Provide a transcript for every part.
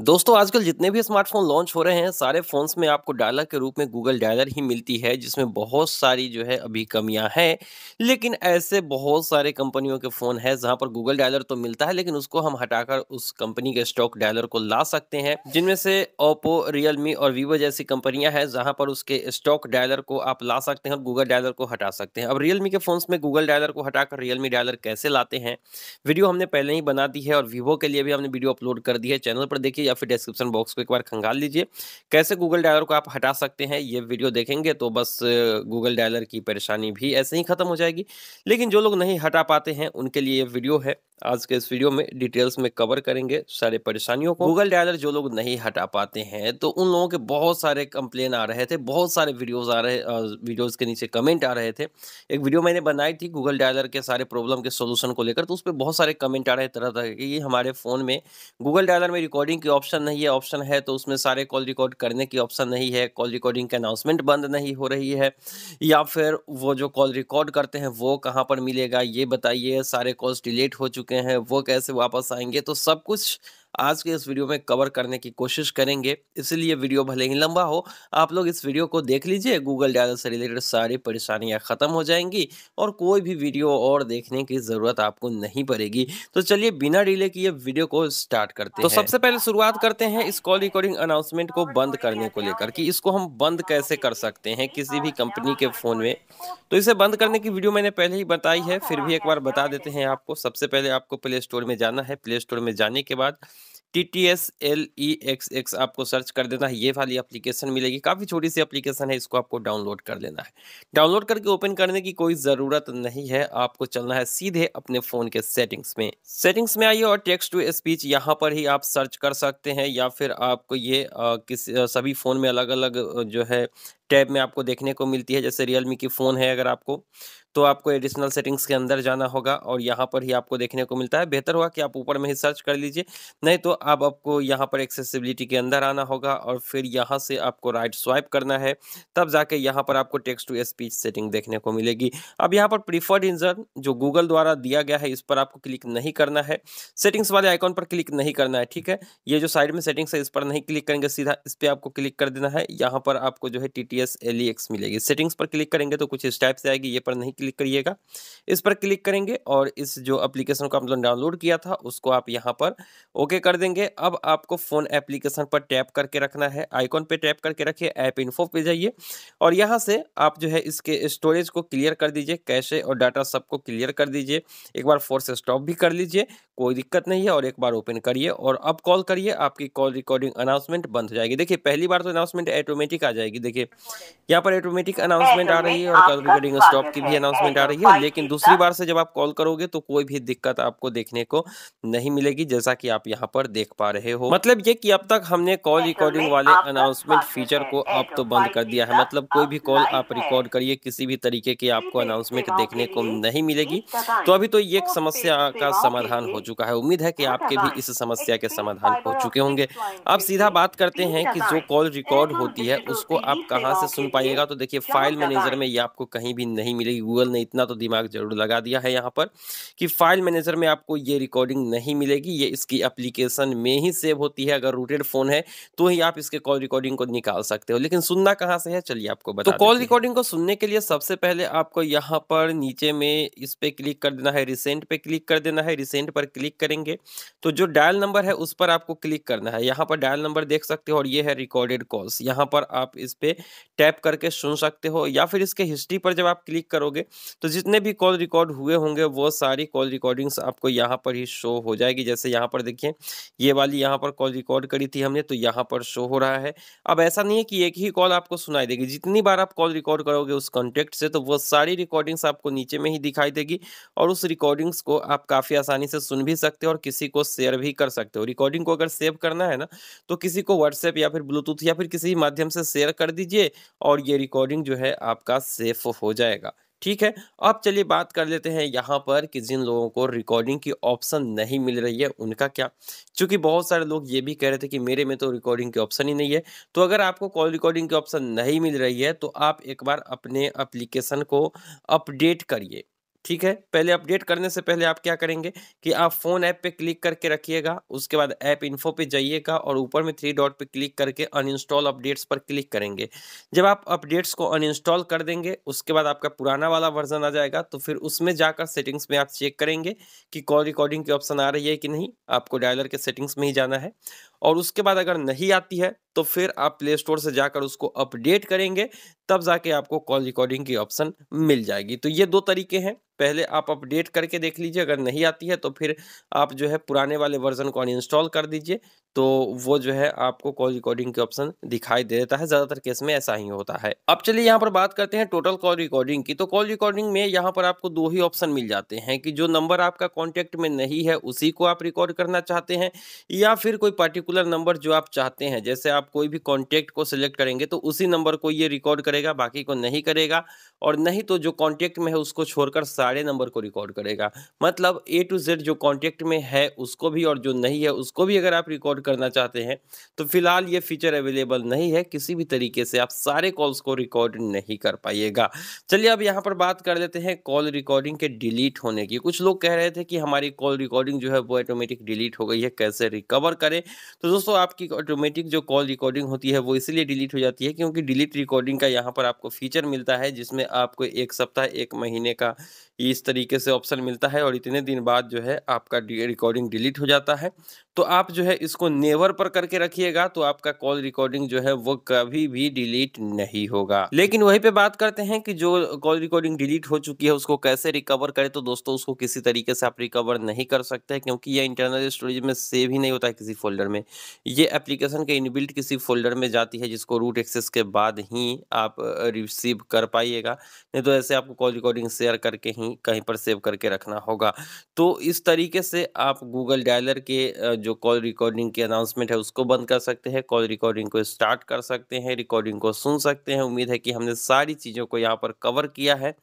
दोस्तों आजकल जितने भी स्मार्टफोन लॉन्च हो रहे हैं सारे फोन्स में आपको डायलर के रूप में गूगल डायलर ही मिलती है जिसमें बहुत सारी जो है अभी कमियां हैं लेकिन ऐसे बहुत सारे कंपनियों के फ़ोन हैं जहां पर गूगल डायलर तो मिलता है लेकिन उसको हम हटाकर उस कंपनी के स्टॉक डायलर को ला सकते हैं जिनमें से ओप्पो रियलमी और वीवो जैसी कंपनियाँ हैं जहाँ पर उसके स्टॉक डायलर को आप ला सकते हैं और गूगल डायलर को हटा सकते हैं अब रियलमी के फ़ोन्स में गूगल डायलर को हटाकर रियलमी डायलर कैसे लाते हैं वीडियो हमने पहले ही बना दी है और वीवो के लिए भी हमने वीडियो अपलोड कर दी है चैनल पर देखिए लीजिए या फिर डिस्क्रिप्शन बॉक्स को एक बार खंगाल लीजिए कैसे गूगल डायलर को आप हटा सकते हैं ये वीडियो देखेंगे तो बस गूगल डायलर की परेशानी भी ऐसे ही खत्म हो जाएगी लेकिन जो लोग नहीं हटा पाते हैं उनके लिए ये वीडियो है आज के इस वीडियो में डिटेल्स में कवर करेंगे सारे परेशानियों को गूगल डायलर जो लोग नहीं हटा पाते हैं तो उन लोगों के बहुत सारे कंप्लेन आ रहे थे बहुत सारे वीडियोस आ रहे वीडियोस के नीचे कमेंट आ रहे थे एक वीडियो मैंने बनाई थी गूगल डायलर के सारे प्रॉब्लम के सोल्यूशन को लेकर तो उस पर बहुत सारे कमेंट आ रहे तरह तरह के हमारे फ़ोन में गूगल डायलर में रिकॉर्डिंग की ऑप्शन नहीं है ऑप्शन है तो उसमें सारे कॉल रिकॉर्ड करने की ऑप्शन नहीं है कॉल रिकॉर्डिंग के अनाउंसमेंट बंद नहीं हो रही है या फिर वो जो कॉल रिकॉर्ड करते हैं वो कहाँ पर मिलेगा ये बताइए सारे कॉल्स डिलीट हो चुके चुके हैं वो कैसे वापस आएंगे तो सब कुछ आज के इस वीडियो में कवर करने की कोशिश करेंगे इसलिए वीडियो भले ही लंबा हो आप लोग इस वीडियो को देख लीजिए गूगल डाटा से रिलेटेड सारी परेशानियाँ ख़त्म हो जाएंगी और कोई भी वीडियो और देखने की ज़रूरत आपको नहीं पड़ेगी तो चलिए बिना डिले ये वीडियो को स्टार्ट करते तो हैं तो सबसे पहले शुरुआत करते हैं इस कॉल रिकॉर्डिंग अनाउंसमेंट को बंद करने को लेकर कि इसको हम बंद कैसे कर सकते हैं किसी भी कंपनी के फ़ोन में तो इसे बंद करने की वीडियो मैंने पहले ही बताई है फिर भी एक बार बता देते हैं आपको सबसे पहले आपको प्ले स्टोर में जाना है प्ले स्टोर में जाने के बाद T T S L E X X आपको सर्च कर देना है ये वाली एप्लीकेशन मिलेगी काफ़ी छोटी सी एप्लीकेशन है इसको आपको डाउनलोड कर लेना है डाउनलोड करके ओपन करने की कोई ज़रूरत नहीं है आपको चलना है सीधे अपने फ़ोन के सेटिंग्स में सेटिंग्स में आइए और टेक्स्ट टू स्पीच यहाँ पर ही आप सर्च कर सकते हैं या फिर आपको ये किसी सभी फ़ोन में अलग अलग जो है टैब में आपको देखने को मिलती है जैसे रियल की फ़ोन है अगर आपको तो आपको एडिशनल सेटिंग्स के अंदर जाना होगा और यहाँ पर ही आपको देखने को मिलता है बेहतर होगा कि आप ऊपर में ही सर्च कर लीजिए नहीं तो अब आपको यहाँ पर एक्सेसिबिलिटी के अंदर आना होगा और फिर यहाँ से आपको राइट स्वाइप करना है तब जाके यहाँ पर आपको टेक्स्ट टू स्पीच सेटिंग देखने को मिलेगी अब यहाँ पर प्रीफर्ड इंजन जो गूगल द्वारा दिया गया है इस पर आपको क्लिक नहीं करना है सेटिंग्स वाले आइकॉन पर क्लिक नहीं करना है ठीक है ये जो साइड में सेटिंग्स है इस पर नहीं क्लिक करेंगे सीधा इस पर आपको क्लिक कर देना है यहाँ पर आपको जो है टी टी e मिलेगी सेटिंग्स पर क्लिक करेंगे तो कुछ इस टाइप से आएगी ये पर नहीं क्लिक करिएगा इस पर क्लिक करेंगे और इस जो एप्लीकेशन को आपने डाउनलोड किया था उसको आप यहाँ पर ओके कर देंगे अब आपको फ़ोन एप्लीकेशन पर टैप करके रखना है आइकॉन पर टैप करके रखिए ऐप इन्फो पर जाइए और यहाँ से आप जो है इसके स्टोरेज को क्लियर कर दीजिए कैसे और डाटा सबको क्लियर कर दीजिए एक बार फोर्स स्टॉप भी कर लीजिए कोई दिक्कत नहीं है और एक बार ओपन करिए और अब कॉल करिए आपकी कॉल रिकॉर्डिंग अनाउंसमेंट बंद हो जाएगी देखिए पहली बार तो अनाउंसमेंट ऑटोमेटिक आ जाएगी देखिए यहाँ पर ऑटोमेटिक अनाउंसमेंट आ रही है और कॉल रिकॉर्डिंग स्टॉप की भी अनाउंसमेंट आ रही है लेकिन दूसरी बार से जब आप कॉल करोगे तो कोई भी दिक्कत आपको देखने को नहीं मिलेगी जैसा कि आप यहाँ पर देख पा रहे हो मतलब ये की अब तक हमने कॉल रिकॉर्डिंग वाले अनाउंसमेंट फीचर को अब तो बंद कर दिया है मतलब कोई भी कॉल आप रिकॉर्ड करिए किसी भी तरीके की आपको अनाउंसमेंट देखने को नहीं मिलेगी तो अभी तो ये समस्या का समाधान हो चुका चुका है उम्मीद है कि हाँ, आपके हाँ, भी हाँ। इस समस्या के समाधान हो चुके होंगे अब सीधा बात करते हैं कि जो कॉल रिकॉर्ड होती है उसको आप कहाँ से सुन पाइएगा तो देखिए फाइल मैनेजर में ये आपको कहीं भी नहीं मिलेगी गूगल ने इतना तो दिमाग जरूर लगा दिया है यहाँ पर कि फाइल मैनेजर में आपको ये रिकॉर्डिंग नहीं मिलेगी ये इसकी अप्लीकेशन में ही सेव होती है अगर रूटेड फोन है तो ही आप इसके कॉल रिकॉर्डिंग को निकाल सकते हो लेकिन सुनना कहाँ से है चलिए आपको बता तो कॉल रिकॉर्डिंग को सुनने के लिए सबसे पहले आपको यहाँ पर नीचे में इस पे क्लिक कर देना है रिसेंट पे क्लिक कर देना है रिसेंट पर क्लिक करेंगे तो जो डायल नंबर है उस पर आपको क्लिक करना है यहाँ पर डायल नंबर देख सकते हो और ये है रिकॉर्डेड कॉल्स यहाँ पर आप इस पर टैप करके सुन सकते हो या फिर इसके हिस्ट्री पर जब आप क्लिक करोगे तो जितने भी कॉल रिकॉर्ड हुए होंगे वो सारी कॉल रिकॉर्डिंग्स आपको यहाँ पर ही शो हो जाएगी जैसे यहाँ पर देखिए ये वाली यहाँ पर कॉल रिकॉर्ड करी थी हमने तो यहाँ पर शो हो रहा है अब ऐसा नहीं है कि एक ही कॉल आपको सुनाई देगी जितनी बार आप कॉल रिकॉर्ड करोगे उस कॉन्टेक्ट से तो वो सारी रिकॉर्डिंग्स आपको नीचे में ही दिखाई देगी और उस रिकॉर्डिंग्स को आप काफ़ी आसानी से सुन भी सकते हो और किसी को शेयर भी कर सकते हो रिकॉर्डिंग को अगर सेव करना है ना तो किसी को व्हाट्सएप या फिर ब्लूटूथ या फिर किसी माध्यम से शेयर कर दीजिए और ये रिकॉर्डिंग जो है आपका सेफ हो जाएगा ठीक है अब चलिए बात कर लेते हैं यहाँ पर कि जिन लोगों को रिकॉर्डिंग की ऑप्शन नहीं मिल रही है उनका क्या क्योंकि बहुत सारे लोग ये भी कह रहे थे कि मेरे में तो रिकॉर्डिंग की ऑप्शन ही नहीं है तो अगर आपको कॉल रिकॉर्डिंग की ऑप्शन नहीं मिल रही है तो आप एक बार अपने अप्लीकेशन को अपडेट करिए ठीक है पहले अपडेट करने से पहले आप क्या करेंगे कि आप फोन ऐप पे क्लिक करके रखिएगा उसके बाद ऐप इन्फो पे जाइएगा और ऊपर में थ्री डॉट पे क्लिक करके अनइंस्टॉल अपडेट्स पर क्लिक करेंगे जब आप अपडेट्स को अनइंस्टॉल कर देंगे उसके बाद आपका पुराना वाला वर्जन आ जाएगा तो फिर उसमें जाकर सेटिंग्स में आप चेक करेंगे कि कॉल रिकॉर्डिंग की ऑप्शन आ रही है कि नहीं आपको डायलर के सेटिंग्स में ही जाना है और उसके बाद अगर नहीं आती है तो फिर आप प्ले स्टोर से जाकर उसको अपडेट करेंगे तब जाके आपको कॉल रिकॉर्डिंग की ऑप्शन मिल जाएगी तो ये दो तरीके हैं पहले आप अपडेट करके देख लीजिए अगर नहीं आती है तो फिर आप जो है पुराने वाले वर्जन को अनइंस्टॉल कर दीजिए तो वो जो है आपको कॉल रिकॉर्डिंग के ऑप्शन दिखाई दे देता है ज़्यादातर केस में ऐसा ही होता है अब चलिए यहाँ पर बात करते हैं टोटल कॉल रिकॉर्डिंग की तो कॉल रिकॉर्डिंग में यहाँ पर आपको दो ही ऑप्शन मिल जाते हैं कि जो नंबर आपका कॉन्टेक्ट में नहीं है उसी को आप रिकॉर्ड करना चाहते हैं या फिर कोई पार्टिकुलर पर्टिकुलर नंबर जो आप चाहते हैं जैसे आप कोई भी कॉन्टेक्ट को सिलेक्ट करेंगे तो उसी नंबर को ये रिकॉर्ड करेगा बाकी को नहीं करेगा और नहीं तो जो कॉन्टेक्ट में है उसको छोड़कर सारे नंबर को रिकॉर्ड करेगा मतलब ए टू जेड जो कॉन्टेक्ट में है उसको भी और जो नहीं है उसको भी अगर आप रिकॉर्ड करना चाहते हैं तो फिलहाल ये फीचर अवेलेबल नहीं है किसी भी तरीके से आप सारे कॉल्स को रिकॉर्ड नहीं कर पाइएगा चलिए अब यहाँ पर बात कर लेते हैं कॉल रिकॉर्डिंग के डिलीट होने की कुछ लोग कह रहे थे कि हमारी कॉल रिकॉर्डिंग जो है वो ऑटोमेटिक डिलीट हो गई है कैसे रिकवर करें तो दोस्तों आपकी ऑटोमेटिक जो कॉल रिकॉर्डिंग होती है वो इसलिए डिलीट हो जाती है क्योंकि डिलीट रिकॉर्डिंग का यहाँ पर आपको फीचर मिलता है जिसमें आपको एक सप्ताह एक महीने का इस तरीके से ऑप्शन मिलता है और इतने दिन बाद जो है आपका रिकॉर्डिंग डिलीट हो जाता है तो आप जो है इसको नेवर पर करके रखिएगा तो आपका कॉल रिकॉर्डिंग जो है वो कभी भी डिलीट नहीं होगा लेकिन वहीं पे बात करते हैं कि जो कॉल रिकॉर्डिंग डिलीट हो चुकी है उसको कैसे रिकवर करें तो दोस्तों उसको किसी तरीके से आप रिकवर नहीं कर सकते क्योंकि यह इंटरनल स्टोरेज में सेव ही नहीं होता है किसी फोल्डर में ये एप्लीकेशन के इनबिल्ट किसी फोल्डर में जाती है जिसको रूट एक्सेस के बाद ही आप रिसीव कर पाइएगा नहीं तो ऐसे आपको कॉल रिकॉर्डिंग शेयर करके ही कहीं पर सेव करके रखना होगा तो इस तरीके से आप गूगल डायलर के जो कॉल रिकॉर्डिंग के अनाउंसमेंट है उसको बंद कर सकते हैं कॉल रिकॉर्डिंग को स्टार्ट कर सकते हैं रिकॉर्डिंग को सुन सकते हैं उम्मीद है कि हमने सारी चीज़ों को यहाँ पर कवर किया है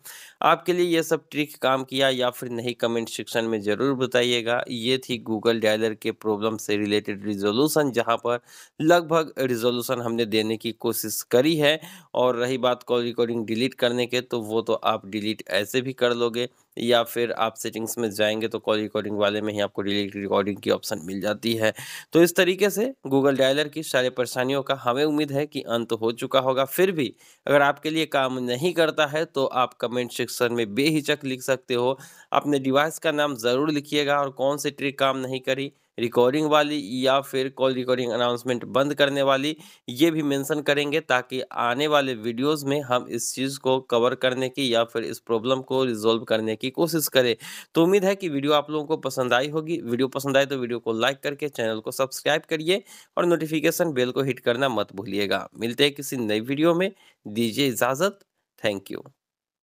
आपके लिए ये सब ट्रिक काम किया या फिर नहीं कमेंट सेक्शन में ज़रूर बताइएगा ये थी गूगल डायलर के प्रॉब्लम से रिलेटेड रिजोल्व रिजोल्यूशन जहां पर लगभग रिजोल्यूशन हमने देने की कोशिश करी है और रही बात कॉल रिकॉर्डिंग डिलीट करने के तो वो तो आप डिलीट ऐसे भी कर लोगे या फिर आप सेटिंग्स में जाएंगे तो कॉल रिकॉर्डिंग वाले में ही आपको डिलीट रिकॉर्डिंग की ऑप्शन मिल जाती है तो इस तरीके से गूगल डायलर की सारे परेशानियों का हमें उम्मीद है कि अंत हो चुका होगा फिर भी अगर आपके लिए काम नहीं करता है तो आप कमेंट सेक्शन में बेहिचक लिख सकते हो अपने डिवाइस का नाम ज़रूर लिखिएगा और कौन सी ट्रिक काम नहीं करी रिकॉर्डिंग वाली या फिर कॉल रिकॉर्डिंग अनाउंसमेंट बंद करने वाली ये भी मेंशन करेंगे ताकि आने वाले वीडियोस में हम इस चीज़ को कवर करने की या फिर इस प्रॉब्लम को रिजोल्व करने की कोशिश करें तो उम्मीद है कि वीडियो आप लोगों को पसंद आई होगी वीडियो पसंद आए तो वीडियो को लाइक करके चैनल को सब्सक्राइब करिए और नोटिफिकेशन बेल को हिट करना मत भूलिएगा मिलते हैं किसी नई वीडियो में दीजिए इजाज़त थैंक यू